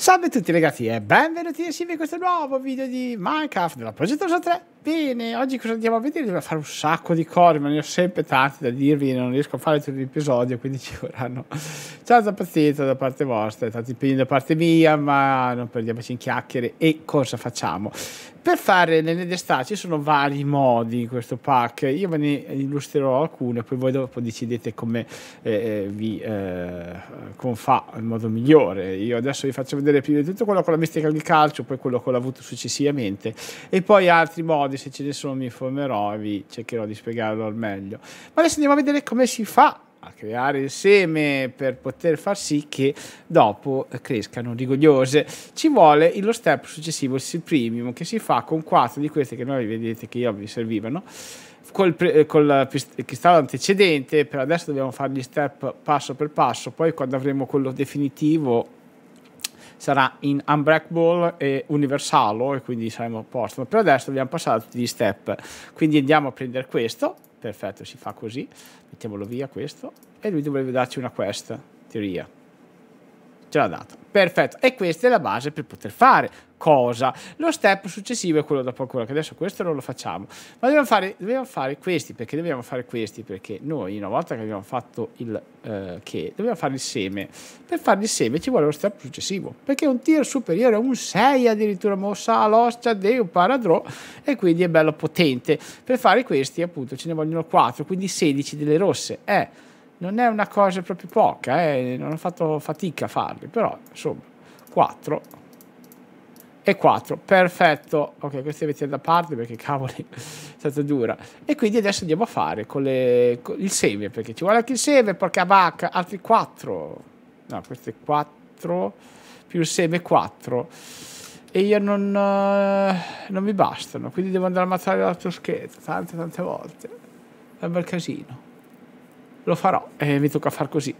Salve a tutti ragazzi e benvenuti insieme a questo nuovo video di Minecraft della Progetto 3 Bene, oggi cosa andiamo a vedere? Dovrei fare un sacco di cose, ma ne ho sempre tanti da dirvi, non riesco a fare tutti gli episodi, quindi ci vorranno tanta pazienza da parte vostra tanti impegni da parte mia, ma non perdiamoci in chiacchiere e cosa facciamo? Per fare le nedestà ci sono vari modi in questo pack, io ve ne illustrerò alcune, poi voi dopo decidete come eh, eh vi eh, confà in modo migliore. Io adesso vi faccio vedere prima di tutto quello con la mistica di calcio, poi quello che ho avuto successivamente e poi altri modi episodi, se ce ne sono mi informerò e vi cercherò di spiegarlo al meglio. Ma adesso andiamo a vedere come si fa a creare il seme per poter far sì che dopo crescano rigogliose. Ci vuole lo step successivo, il premium, che si fa con quattro di queste che noi vedete che io vi servivano. Col, eh, col cristallo antecedente, per adesso dobbiamo fare gli step passo per passo, poi quando avremo quello definitivo sarà in Unbreakable e Universalo e quindi saremo a posto. Ma per adesso dobbiamo passare tutti gli step. Quindi andiamo a prendere questo. Perfetto, si fa così. Mettiamolo via questo. E lui dovrebbe darci una quest, teoria. Ce l'ha data. Perfetto. E questa è la base per poter fare cosa. Lo step successivo è quello da procura, che adesso questo non lo facciamo, ma dobbiamo fare, dobbiamo fare questi perché dobbiamo fare questi perché noi una volta che abbiamo fatto il eh, che dobbiamo fare il seme. Per fare il seme ci vuole lo step successivo perché un tir superiore a un 6 addirittura mossa all'oscia dei paradro e quindi è bello potente. Per fare questi appunto ce ne vogliono 4, quindi 16 delle rosse. Eh, non è una cosa proprio poca, eh, non ho fatto fatica a farli, però insomma 4 e 4. Perfetto. Ok, questi li da parte perché cavoli, è stata dura. E quindi adesso andiamo a fare con, le, con il seme, perché ci vuole anche il seme, porca vacca, altri 4. No, questi 4 più il seme 4. E io non, uh, non mi bastano, quindi devo andare a ammazzare l'altro scheletro tante tante volte. È un bel casino lo farò e mi tocca far così.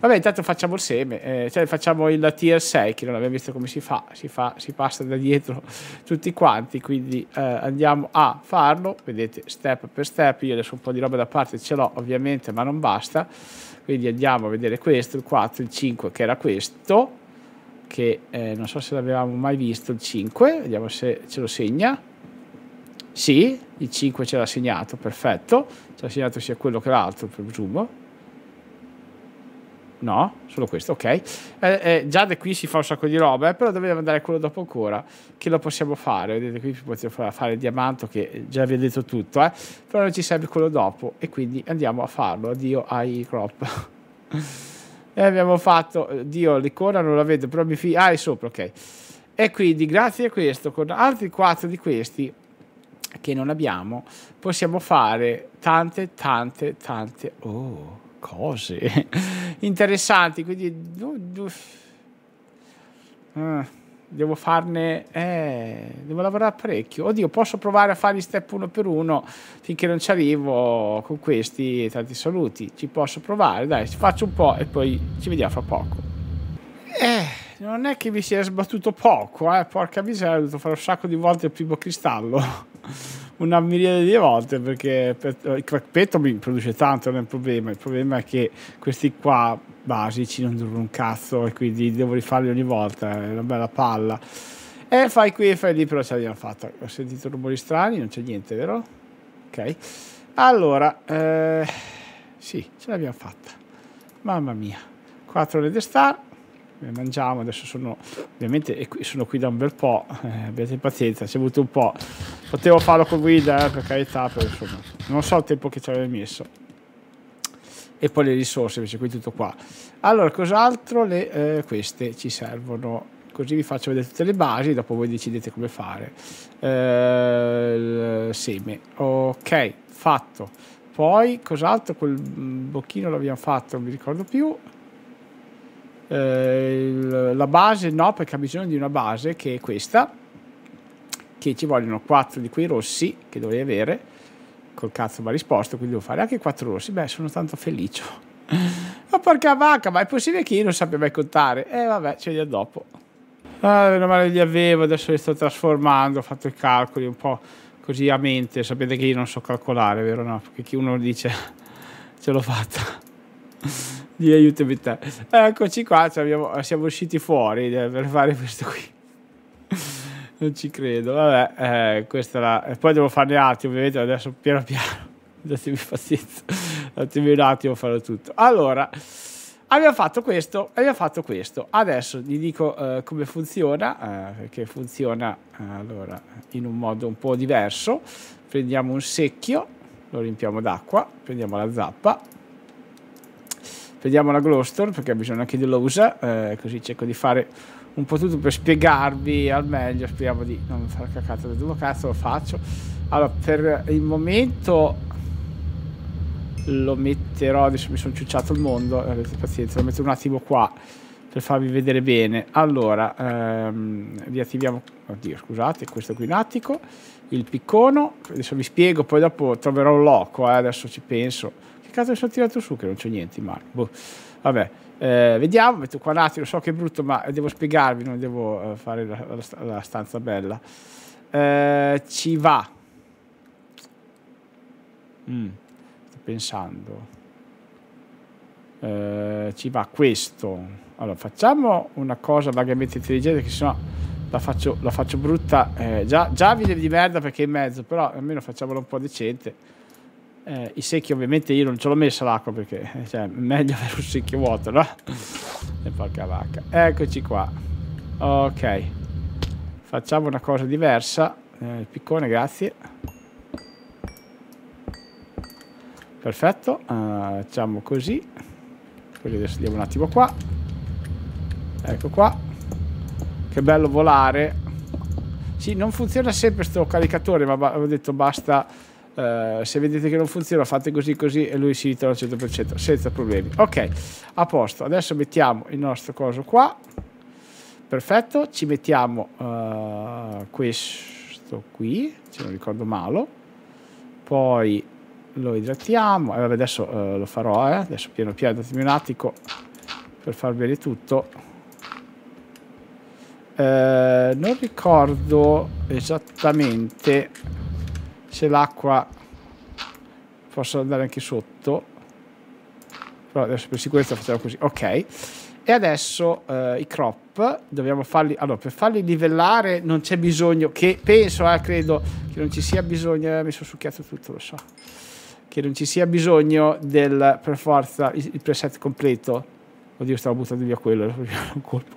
Vabbè, intanto facciamo il seme, eh, cioè facciamo il tier 6, che non abbiamo visto come si fa, si, fa, si passa da dietro tutti quanti, quindi eh, andiamo a farlo, vedete step per step, io adesso un po' di roba da parte ce l'ho ovviamente, ma non basta, quindi andiamo a vedere questo, il 4, il 5 che era questo, che eh, non so se l'avevamo mai visto il 5, vediamo se ce lo segna. Sì, il 5 ce l'ha segnato, perfetto. Ci cioè, ha segnato sia quello che l'altro, presumo. No, solo questo, ok. Eh, eh, già da qui si fa un sacco di roba, eh, però dobbiamo andare a quello dopo ancora, che lo possiamo fare. Vedete, qui possiamo fare il diamante che già vi ho detto tutto, eh. però non ci serve quello dopo, e quindi andiamo a farlo. Addio ai crop. e eh, abbiamo fatto, Dio, l'icona non la vedo, però mi fido. Ah, è sopra, ok. E quindi, grazie a questo, con altri quattro di questi, che non abbiamo, possiamo fare tante, tante, tante oh, cose interessanti. Quindi du, du, uh, devo farne, eh, devo lavorare parecchio. Oddio, posso provare a fare gli step uno per uno finché non ci arrivo con questi tanti saluti. Ci posso provare, dai, ci faccio un po' e poi ci vediamo fra poco. Eh non è che mi si è sbattuto poco, eh? porca miseria, ho dovuto fare un sacco di volte il primo cristallo una miriade di volte perché eh, il crack Petromin produce tanto, non è un problema. Il problema è che questi qua basici non durano un cazzo e quindi devo rifarli ogni volta, è una bella palla. E fai qui e fai lì, però ce l'abbiamo fatta. Ho sentito rumori strani, non c'è niente, vero? Ok. Allora, eh, sì, ce l'abbiamo fatta. Mamma mia. 4 ore di star, mangiamo, adesso sono ovviamente sono qui da un bel po', eh, abbiate pazienza, ci è voluto un po' Potevo farlo con guida, eh, per carità, però insomma, non so il tempo che ci avevo messo. E poi le risorse, invece, qui tutto qua. Allora, cos'altro? Eh, queste ci servono. Così vi faccio vedere tutte le basi, dopo voi decidete come fare. Eh, seme. Ok, fatto. Poi, cos'altro? Quel mm, bocchino l'abbiamo fatto, non mi ricordo più. Eh, la base no, perché ha bisogno di una base, che è questa che ci vogliono 4 di quei rossi che dovrei avere, col cazzo va risposto, quindi devo fare anche 4 rossi, beh sono tanto felice. ma porca vacca, ma è possibile che io non sappia mai contare? Eh vabbè, ci vediamo dopo. Ah, meno male li avevo, adesso li sto trasformando, ho fatto i calcoli un po' così a mente, sapete che io non so calcolare, vero no? Perché chi uno dice ce l'ho fatta. Di aiutami te. Eccoci qua, abbiamo, siamo usciti fuori eh, per fare questo qui. Non ci credo. Vabbè, eh, questa la... poi devo farne altri, ovviamente, adesso piano piano. Datemi pazienza. Datemi un attimo farò tutto. Allora, abbiamo fatto questo, abbiamo fatto questo. Adesso vi dico eh, come funziona, eh, perché funziona eh, allora, in un modo un po' diverso. Prendiamo un secchio, lo riempiamo d'acqua, prendiamo la zappa, prendiamo la glowstone perché bisogna anche dell'usa, eh, così cerco di fare un po' tutto per spiegarvi al meglio, speriamo di non fare cacato da dove cazzo lo faccio. Allora, per il momento lo metterò, adesso mi sono ciucciato il mondo, eh, avete pazienza, lo metto un attimo qua per farvi vedere bene. Allora, ehm, riattiviamo, oddio scusate, questo qui un attimo. il piccone. adesso vi spiego, poi dopo troverò un loco, eh, adesso ci penso. Che cazzo mi sono tirato su che non c'è niente in Boh. Vabbè, eh, vediamo, metto qua un attimo, so che è brutto, ma devo spiegarvi, non devo eh, fare la, la, la stanza bella. Eh, ci va. Mm, sto pensando. Eh, ci va questo. Allora, facciamo una cosa vagamente intelligente, che sennò la faccio, la faccio brutta. Eh, già, già video di merda perché è in mezzo, però almeno facciamola un po' decente. Eh, I secchi ovviamente io non ce l'ho messa l'acqua perché eh, cioè, è meglio avere un secchio vuoto, no? e porca vacca. Eccoci qua. Ok. Facciamo una cosa diversa. Eh, il piccone, grazie. Perfetto. Uh, facciamo così. Così adesso andiamo un attimo qua. Ecco qua. Che bello volare. Sì, non funziona sempre sto caricatore, ma ho detto basta eh, se vedete che non funziona fate così così e lui si ritorna al 100% senza problemi ok a posto adesso mettiamo il nostro coso qua perfetto ci mettiamo uh, questo qui se non ricordo male poi lo idratiamo e eh, vabbè adesso uh, lo farò eh. adesso piano piano datemi un attico per far bene tutto non ricordo esattamente se l'acqua posso andare anche sotto però adesso per sicurezza facciamo così ok e adesso eh, i crop dobbiamo farli allora per farli livellare non c'è bisogno che penso eh, credo che non ci sia bisogno eh, mi sono succhiato tutto lo so che non ci sia bisogno del per forza il, il preset completo oddio stavo buttando via quello un colpo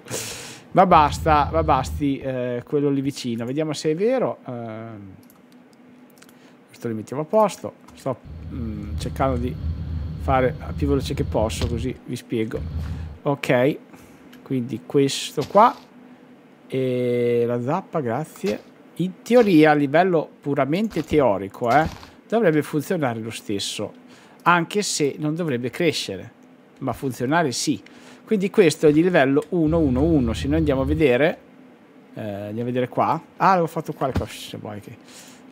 ma basta ma basti eh, quello lì vicino vediamo se è vero eh questo li mettiamo a posto sto mh, mm, cercando di fare più veloce che posso così vi spiego ok quindi questo qua e la zappa grazie in teoria a livello puramente teorico eh, dovrebbe funzionare lo stesso anche se non dovrebbe crescere ma funzionare sì quindi questo è di livello 111 se noi andiamo a vedere eh, andiamo a vedere qua ah l'ho fatto qua se vuoi che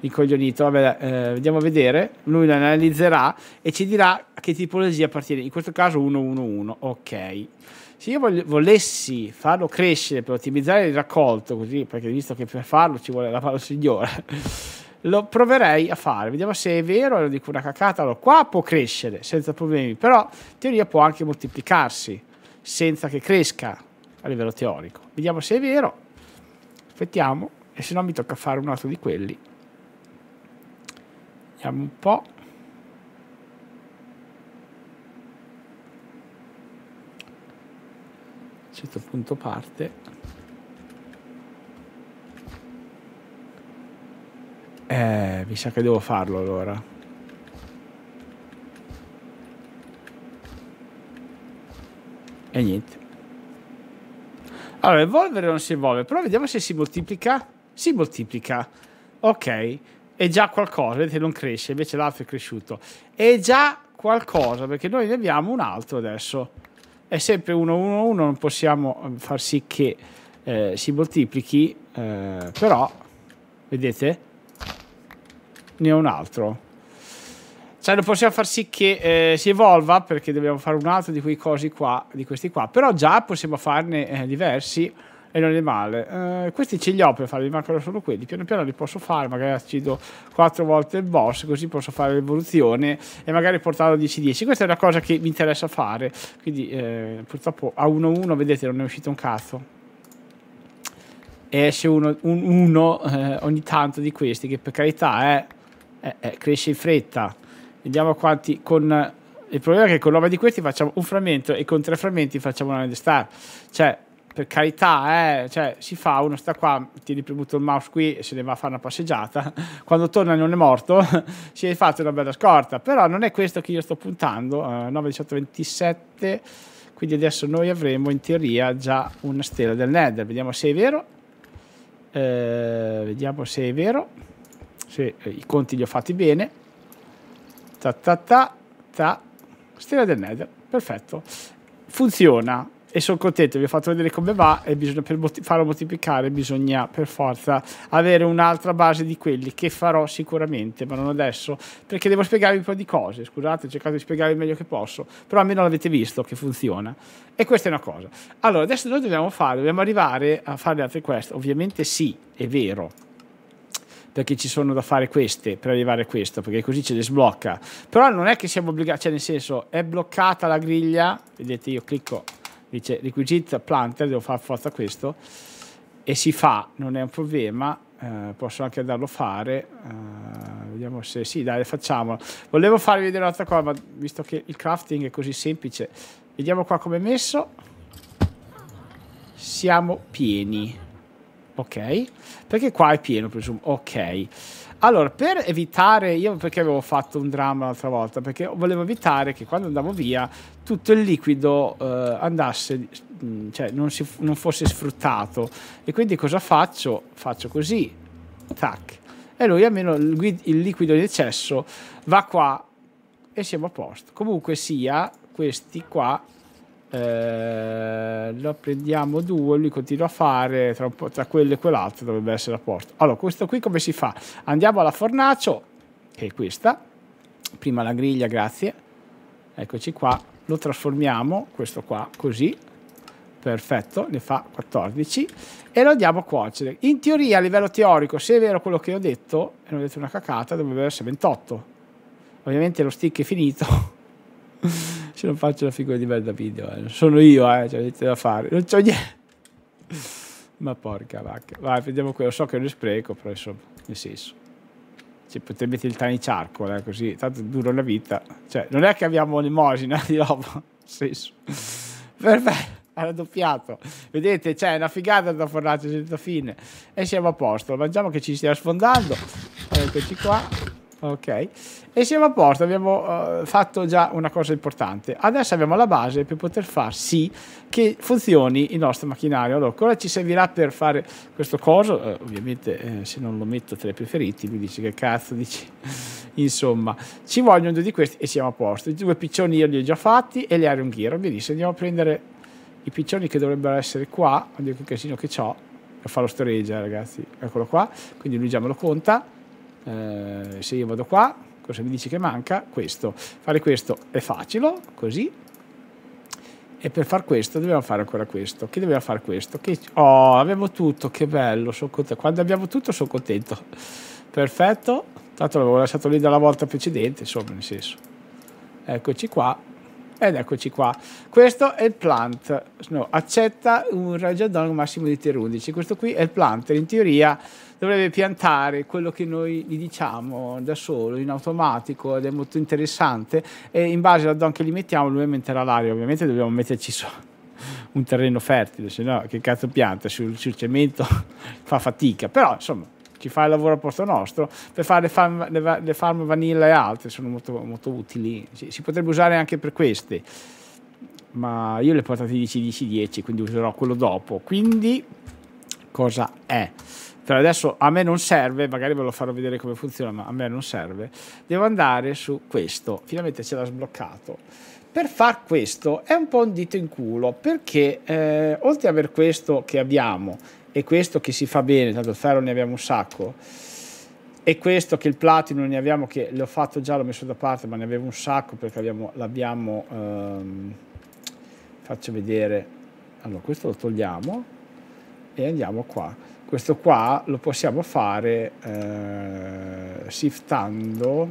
incoglionito, vabbè, eh, andiamo a vedere, lui lo analizzerà e ci dirà a che tipologia appartiene, in questo caso 111, ok. Se io voglio, volessi farlo crescere per ottimizzare il raccolto, così, perché visto che per farlo ci vuole la palo signora, lo proverei a fare, vediamo se è vero, lo dico una cacata, allora qua può crescere senza problemi, però in teoria può anche moltiplicarsi senza che cresca a livello teorico. Vediamo se è vero, aspettiamo e se no mi tocca fare un altro di quelli. Vediamo un po'. A un certo punto parte. Eh, mi sa che devo farlo allora. E niente. Allora, evolvere non si evolve, però vediamo se si moltiplica. Si moltiplica. Ok è già qualcosa, vedete non cresce, invece l'altro è cresciuto, è già qualcosa perché noi ne abbiamo un altro adesso, è sempre 1, 1, 1, non possiamo eh, far sì che eh, si moltiplichi, eh, però vedete ne ho un altro. Cioè non possiamo far sì che eh, si evolva perché dobbiamo fare un altro di quei cosi qua, di questi qua, però già possiamo farne eh, diversi e non è male. Eh, questi ce li ho per fare, mi mancano solo quelli. Piano piano li posso fare, magari accido quattro volte il boss, così posso fare l'evoluzione e magari portarlo a 10-10. Questa è una cosa che mi interessa fare. Quindi eh, purtroppo a 1-1, vedete, non è uscito un cazzo e esce uno, un, uno eh, ogni tanto di questi che per carità eh, eh, eh cresce in fretta vediamo quanti con il problema è che con l'ova di questi facciamo un frammento e con tre frammenti facciamo una red star cioè per carità, eh, cioè, si fa, uno sta qua, tieni premuto il mouse qui e se ne va a fare una passeggiata, quando torna non è morto, si è fatto una bella scorta, però non è questo che io sto puntando, eh, 9, 18, 27, quindi adesso noi avremo in teoria già una stella del Nether, vediamo se è vero, eh, vediamo se è vero, se i conti li ho fatti bene, ta ta ta ta, stella del Nether, perfetto, funziona, e sono contento, vi ho fatto vedere come va e bisogna, per farlo moltiplicare bisogna per forza avere un'altra base di quelli che farò sicuramente, ma non adesso, perché devo spiegarvi un po' di cose, scusate, ho cercato di spiegarvi il meglio che posso, però almeno l'avete visto che funziona e questa è una cosa. Allora, adesso noi dobbiamo fare, dobbiamo arrivare a fare altre quest, ovviamente sì, è vero, perché ci sono da fare queste per arrivare a questo, perché così ce le sblocca. Però non è che siamo obbligati, cioè nel senso è bloccata la griglia, vedete io clicco dice requisite planter, devo fare forza questo, e si fa, non è un problema, eh, posso anche andarlo a fare, eh, vediamo se, sì dai facciamolo. Volevo farvi vedere un'altra cosa, ma visto che il crafting è così semplice, vediamo qua come è messo, siamo pieni, ok, perché qua è pieno presumo, ok. Allora, per evitare, io perché avevo fatto un dramma l'altra volta? Perché volevo evitare che quando andavo via tutto il liquido eh, andasse, cioè non, si, non fosse sfruttato. E quindi cosa faccio? Faccio così, tac. E lui almeno il, il liquido in eccesso va qua e siamo a posto. Comunque sia, questi qua eh, lo prendiamo due, lui continua a fare, tra, tra quello e quell'altro dovrebbe essere a posto. Allora, questo qui come si fa? Andiamo alla fornacio, che è questa, prima la griglia, grazie, eccoci qua, lo trasformiamo, questo qua, così, perfetto, ne fa 14, e lo andiamo a cuocere. In teoria, a livello teorico, se è vero quello che ho detto, e non ho detto una cacata, dovrebbe essere 28. Ovviamente lo stick è finito. ce non faccio la figura di merda video, eh. sono io, eh, c'è cioè, niente da fare, non c'ho niente. Ma porca vacca. Vai, vediamo quello, so che è spreco, però insomma, nel senso. Cioè, potete mettere il tiny charcoal, eh, così, tanto dura una vita. Cioè, non è che abbiamo un'emosina di roba, nel senso. Perfetto ha raddoppiato. Vedete, c'è cioè, una figata da fornace senza fine. E siamo a posto. Mangiamo che ci stia sfondando. Eccoci qua. Ok, e siamo a posto, abbiamo uh, fatto già una cosa importante. Adesso abbiamo la base per poter far sì che funzioni il nostro macchinario. Allora, cosa ci servirà per fare questo coso? Uh, ovviamente eh, se non lo metto tra i preferiti, lui dice che cazzo, dici... Insomma, ci vogliono due di questi e siamo a posto. I due piccioni io li ho già fatti e le aree unghiera. Benissimo, andiamo a prendere i piccioni che dovrebbero essere qua. Oddio che casino che ho. Fa lo storage, eh, ragazzi. Eccolo qua. Quindi lui già me lo conta eh, se io vado qua, cosa mi dici che manca? Questo. Fare questo è facile, così. E per far questo dobbiamo fare ancora questo. Che dobbiamo fare questo? Che... Oh, abbiamo tutto, che bello, sono contento. Quando abbiamo tutto sono contento. Perfetto. Tanto l'avevo lasciato lì dalla volta precedente, insomma, nel senso. Eccoci qua. Ed eccoci qua. Questo è il plant. No, accetta un raggio addonico massimo di tier 11. Questo qui è il plant. In teoria dovrebbe piantare quello che noi gli diciamo da solo in automatico ed è molto interessante e in base alla don che gli mettiamo lui metterà l'aria ovviamente dobbiamo metterci su un terreno fertile se no che cazzo pianta sul, sul cemento fa fatica però insomma chi fa il lavoro a posto nostro, per fare le farm, le, le farm vanilla e altre, sono molto, molto utili, si, si potrebbe usare anche per queste, ma io le ho portate 10-10-10, quindi userò quello dopo, quindi cosa è? Però adesso a me non serve, magari ve lo farò vedere come funziona, ma a me non serve. Devo andare su questo, finalmente ce l'ha sbloccato. Per far questo è un po' un dito in culo, perché eh, oltre a aver questo che abbiamo e questo che si fa bene, tanto ferro ne abbiamo un sacco, e questo che il platino ne abbiamo, che l'ho fatto già, l'ho messo da parte, ma ne avevo un sacco perché l'abbiamo, ehm, faccio vedere, allora questo lo togliamo e andiamo qua. Questo qua lo possiamo fare eh, shiftando,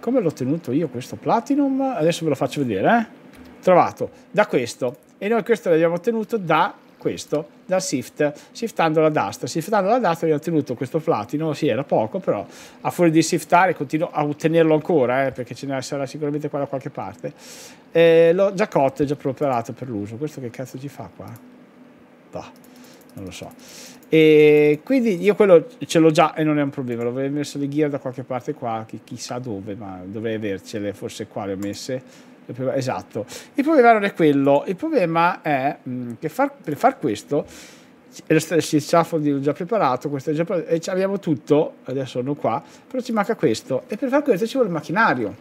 come l'ho ottenuto io questo platinum? Adesso ve lo faccio vedere, eh? trovato da questo e noi questo l'abbiamo ottenuto da questo dal shift, shiftando la dust Shiftando la dasta abbiamo ottenuto questo platino, sì era poco però a fuori di shiftare continuo a ottenerlo ancora eh, perché ce ne sarà sicuramente qua da qualche parte. Eh, l'ho già cotto e già preparato per l'uso, questo che cazzo ci fa qua? Bah, non lo so. E quindi io quello ce l'ho già e non è un problema, l'avrei messo le gear da qualche parte qua, chissà dove, ma dovrei avercele, forse qua le ho messe Esatto. Il problema non è quello, il problema è mm, che far, per far questo il scaffolding l'ho già preparato, questo è già preparato, abbiamo tutto, adesso sono qua, però ci manca questo e per far questo ci vuole il macchinario.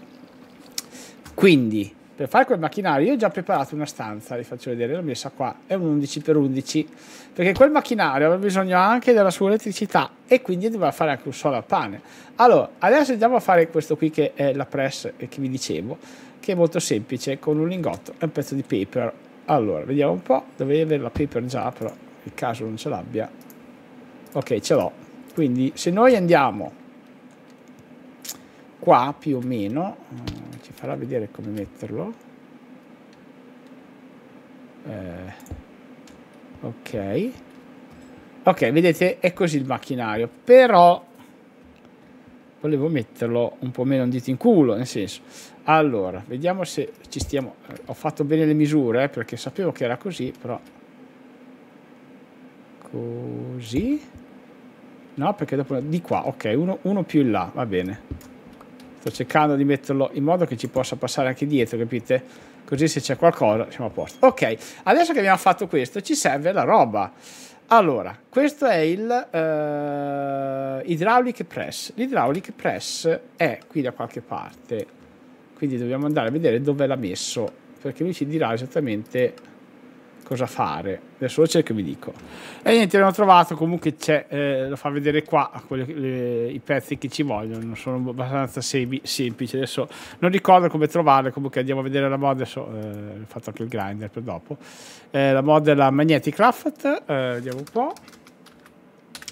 Quindi per fare quel macchinario io ho già preparato una stanza, vi faccio vedere, l'ho messa qua, è un 11x11, perché quel macchinario aveva bisogno anche della sua elettricità e quindi doveva fare anche un solo al pane. Allora, adesso andiamo a fare questo qui che è la press eh, che vi dicevo, che è molto semplice, con un lingotto e un pezzo di paper. Allora, vediamo un po', dovrei avere la paper già, però il caso non ce l'abbia. Ok, ce l'ho. Quindi se noi andiamo qua più o meno, eh, ci farà vedere come metterlo. Eh, ok. Ok, vedete, è così il macchinario, però volevo metterlo un po' meno un dito in culo, nel senso. Allora, vediamo se ci stiamo... Eh, ho fatto bene le misure, eh, perché sapevo che era così, però... Così? No, perché dopo... Di qua, ok, uno, uno più in là, va bene. Sto cercando di metterlo in modo che ci possa passare anche dietro, capite? Così se c'è qualcosa siamo a posto. Ok, adesso che abbiamo fatto questo, ci serve la roba. Allora, questo è il... Eh Idraulic Press. L'idraulic Press è qui da qualche parte, quindi dobbiamo andare a vedere dove l'ha messo, perché lui ci dirà esattamente cosa fare. Adesso lo cerco e vi dico. E niente, l'abbiamo trovato, comunque eh, lo fa vedere qua, quelli, le, eh, i pezzi che ci vogliono, sono abbastanza semi, semplici. Adesso non ricordo come trovarle, comunque andiamo a vedere la mod, adesso eh, ho fatto anche il grinder per dopo. Eh, la mod è la Magnetic Craft, eh, vediamo un po'.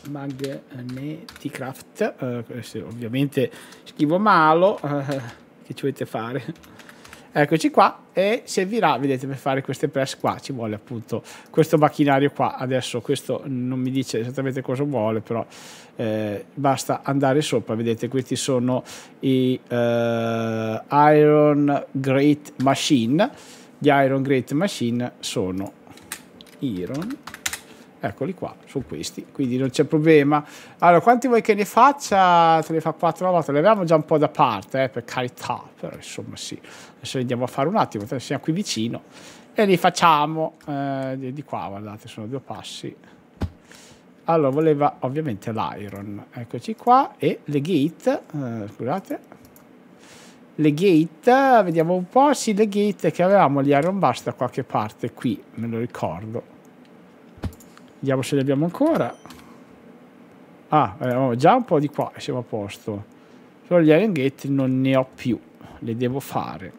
Magneticraft, eh, eh ovviamente scrivo malo, eh, che ci volete fare? Eccoci qua e servirà, vedete, per fare queste press qua ci vuole appunto questo macchinario qua, adesso questo non mi dice esattamente cosa vuole, però eh, basta andare sopra, vedete questi sono i eh, Iron Great Machine, gli Iron Great Machine sono Iron Eccoli qua, sono questi, quindi non c'è problema. Allora, quanti vuoi che ne faccia? Te ne fa 4 volte, le avevamo già un po' da parte, eh, per carità, però insomma sì. Adesso andiamo a fare un attimo, siamo qui vicino e li facciamo eh, di qua, guardate, sono due passi. Allora, voleva ovviamente l'iron, eccoci qua, e le gate, eh, scusate, le gate, vediamo un po', sì, le gate che avevamo gli iron bars da qualche parte qui, me lo ricordo Vediamo se li abbiamo ancora. Ah, avevamo eh, oh, già un po' di qua e siamo a posto. Solo gli Iron Gate non ne ho più. Le devo fare.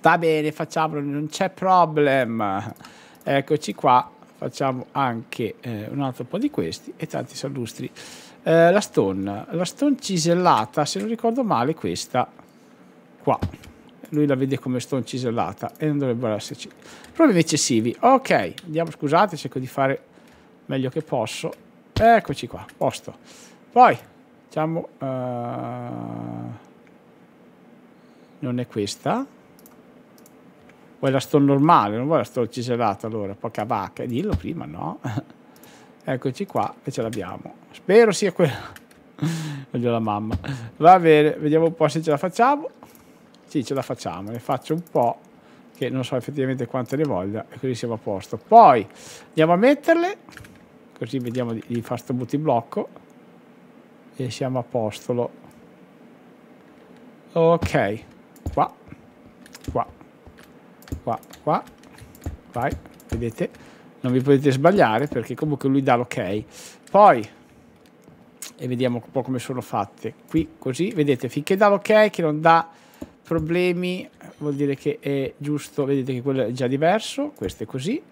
Va bene, facciamolo, non c'è problema. Eccoci qua. Facciamo anche eh, un altro po' di questi e tanti sallustri. Eh, la stone. La stone cisellata, se non ricordo male, questa qua. Lui la vede come stone cisellata e non dovrebbero esserci. Problemi eccessivi. Ok, andiamo, scusate, cerco di fare meglio che posso. Eccoci qua, posto. Poi, diciamo, uh, non è questa. Vuoi la sto normale, non vuoi la sto cisellata allora, poca vacca, dillo prima, no? Eccoci qua, e ce l'abbiamo. Spero sia quella. Voglio la mamma. Va bene, vediamo un po' se ce la facciamo. Sì, ce la facciamo, ne faccio un po' che non so effettivamente quante ne voglia e così siamo a posto. Poi andiamo a metterle così vediamo di, di far sto blocco e siamo a postolo ok qua qua qua qua vai vedete non vi potete sbagliare perché comunque lui dà l'ok poi e vediamo un po' come sono fatte qui così vedete finché dà l'ok che non dà problemi vuol dire che è giusto vedete che quello è già diverso questo è così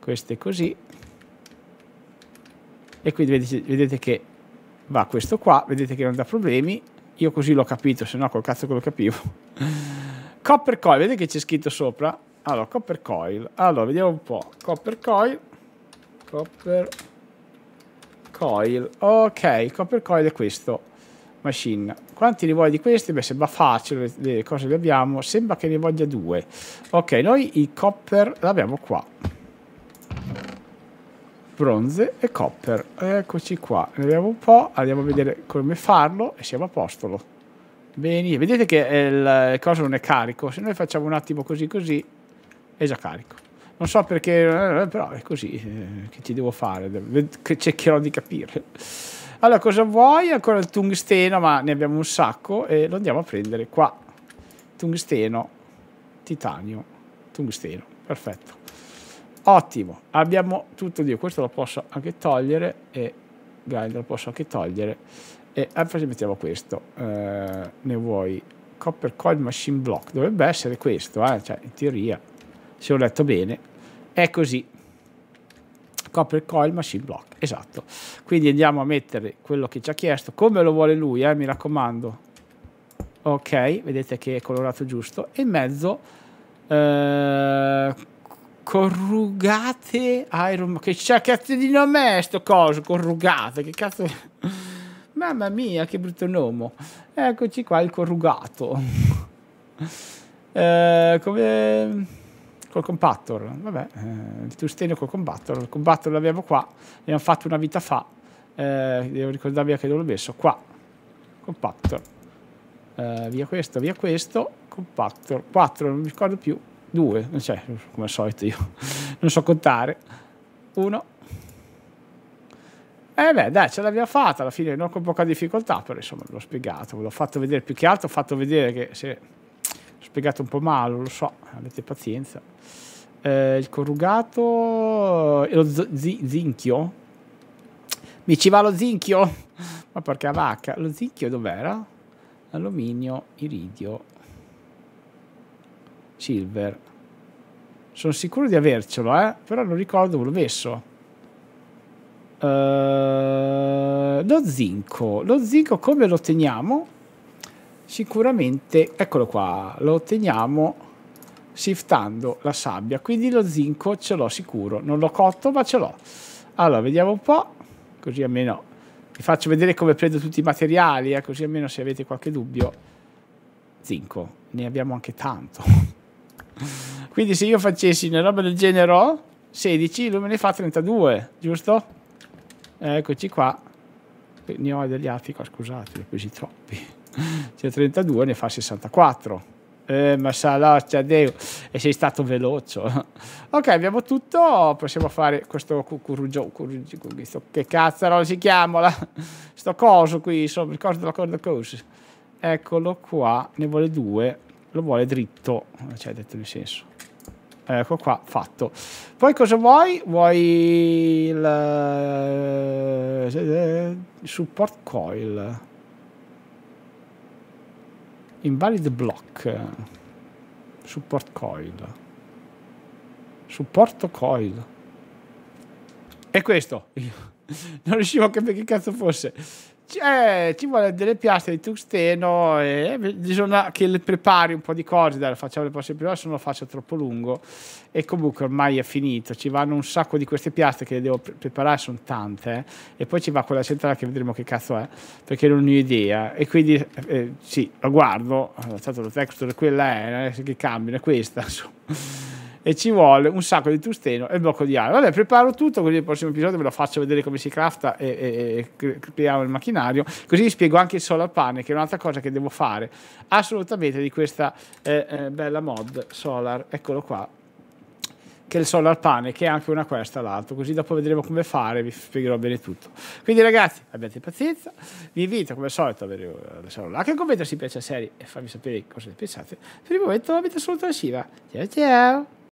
questo è così e quindi vedete, vedete che va questo qua, vedete che non dà problemi, io così l'ho capito, se no col cazzo che lo capivo. copper coil, vedete che c'è scritto sopra? Allora, copper coil, allora vediamo un po', copper coil, copper coil, ok, copper coil è questo, machine. Quanti ne vuoi di questi? Beh, sembra facile, le cose le abbiamo, sembra che ne voglia due. Ok, noi i copper l'abbiamo qua bronze e copper. Eccoci qua, ne un po', andiamo a vedere come farlo e siamo a postolo. Bene, vedete che eh, il coso non è carico, se noi facciamo un attimo così così è già carico. Non so perché, eh, però è così, eh, che ci devo fare? Cercherò di capire. Allora, cosa vuoi? Ancora il tungsteno, ma ne abbiamo un sacco e lo andiamo a prendere qua. Tungsteno, titanio, tungsteno, perfetto. Ottimo, abbiamo tutto Dio. Questo lo posso anche togliere e guide lo posso anche togliere. E ah, infatti mettiamo questo. Eh, ne vuoi Copper Coil Machine Block. Dovrebbe essere questo, eh? cioè, in teoria, se ho letto bene, è così. Copper Coil Machine Block, esatto. Quindi andiamo a mettere quello che ci ha chiesto, come lo vuole lui, eh? mi raccomando. Ok, vedete che è colorato giusto. E in mezzo... Eh, Corrugate Iron Man. Che cazzo di nome è sto coso? Corrugate, che cazzo... Mamma mia, che brutto nome. Eccoci qua, il corrugato. eh, come... Col compattor. Vabbè, eh, il tustenio col combattor. Il combattor l'abbiamo qua. L'abbiamo fatto una vita fa. Eh, devo ricordarvi che dove l'ho messo. Qua. Compattor. Eh, via questo, via questo. Compactor. 4, non mi ricordo più due, cioè, come al solito io non so contare, uno. E eh beh, dai, ce l'abbiamo fatta alla fine, non con poca difficoltà, però insomma l'ho spiegato, ve l'ho fatto vedere più che altro, ho fatto vedere che se l'ho spiegato un po' male, lo so, avete pazienza. Eh, il corrugato e eh, lo zinchio. Mi ci va lo zinchio? Ma porca vacca, lo zinchio dov'era? Alluminio, iridio, Silver. Sono sicuro di avercelo, eh? Però non ricordo dove l'ho messo. Uh, lo zinco. Lo zinco come lo otteniamo? Sicuramente, eccolo qua, lo otteniamo siftando la sabbia. Quindi lo zinco ce l'ho sicuro. Non l'ho cotto, ma ce l'ho. Allora, vediamo un po'. Così almeno vi faccio vedere come prendo tutti i materiali, eh? così almeno se avete qualche dubbio. Zinco, ne abbiamo anche tanto. Quindi se io facessi una roba del genere ho 16, lui me ne fa 32, giusto? Eccoci qua. Ne ho degli altri qua, scusate, ne ho presi troppi. C'è 32, ne fa 64. Eh, ma sarà, cioè, Deo, e sei stato veloce. ok, abbiamo tutto. Possiamo fare questo cucurugio, cucurugio, che cazzaro si chiama? sto coso qui, insomma, ricordo la corda cosa. Eccolo qua, ne vuole due lo vuole dritto, cioè detto nel senso. Ecco qua, fatto. Poi cosa vuoi? Vuoi il eh, support coil. Invalid block. Support coil. Supporto coil. E questo. non riuscivo a capire che cazzo fosse eh, ci vuole delle piastre di tungsteno e bisogna che le prepari un po' di cose, dai, facciamo le prossime ore, se non lo faccio troppo lungo e comunque ormai è finito, ci vanno un sacco di queste piastre che le devo pre preparare, sono tante eh? e poi ci va quella centrale che vedremo che cazzo è perché non ho idea e quindi eh, sì, lo guardo, eh, tanto lo texture quella è, non è che cambia è questa insomma e ci vuole un sacco di tusteno e blocco di aria. Vabbè, preparo tutto, così nel prossimo episodio ve lo faccio vedere come si crafta e, e, e creiamo il macchinario, così vi spiego anche il solar panel, che è un'altra cosa che devo fare assolutamente di questa eh, eh, bella mod solar, eccolo qua, che è il solar pane, che è anche una questa l'altro, così dopo vedremo come fare, vi spiegherò bene tutto. Quindi ragazzi, abbiate pazienza, vi invito come al solito a avere un like, un commento se vi piace la serie e farmi sapere cosa ne pensate. Per il momento avete saluto la Ciao ciao!